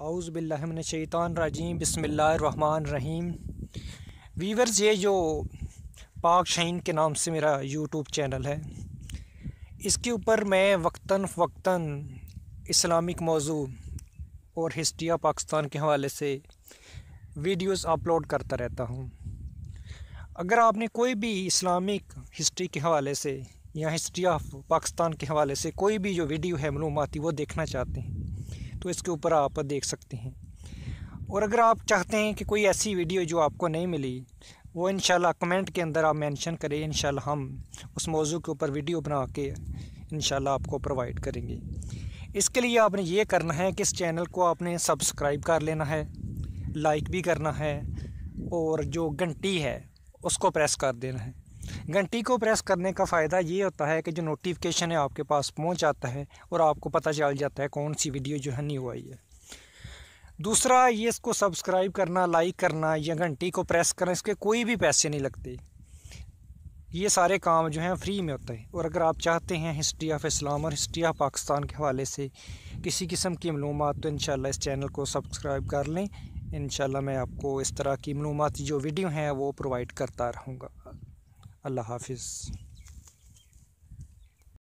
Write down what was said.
शैतान राजीम बसमिल्लर रहीम वीवर्स ये जो पाक शहीन के नाम से मेरा यूट्यूब चैनल है इसके ऊपर मैं वक्ता फ़वक्ता इस्लामिक मौजू और हिस्ट्री ऑफ पाकिस्तान के हवाले से वीडियोस अपलोड करता रहता हूँ अगर आपने कोई भी इस्लामिक हिस्ट्री के हवाले से या हिस्ट्री ऑफ पाकिस्तान के हवाले से कोई भी जो वीडियो है मलूमती वो देखना चाहते हैं तो इसके ऊपर आप देख सकते हैं और अगर आप चाहते हैं कि कोई ऐसी वीडियो जो आपको नहीं मिली वो इन कमेंट के अंदर आप मेंशन करें इन हम उस मौजू के ऊपर वीडियो बना के इन आपको प्रोवाइड करेंगे इसके लिए आपने ये करना है कि इस चैनल को आपने सब्सक्राइब कर लेना है लाइक भी करना है और जो घंटी है उसको प्रेस कर देना है घंटी को प्रेस करने का फ़ायदा ये होता है कि जो नोटिफिकेशन है आपके पास पहुंच जाता है और आपको पता चल जाता है कौन सी वीडियो जो है न्यू आई है दूसरा ये इसको सब्सक्राइब करना लाइक करना या घंटी को प्रेस करना इसके कोई भी पैसे नहीं लगते ये सारे काम जो हैं फ्री में होते हैं और अगर आप चाहते हैं हिस्ट्री ऑफ इस्लाम और हिस्ट्री ऑफ पाकिस्तान के हवाले से किसी किस्म की मलूम तो इन इस चैनल को सब्सक्राइब कर लें इन मैं आपको इस तरह की मलूमत जो वीडियो हैं वो प्रोवाइड करता रहूँगा الله حافظ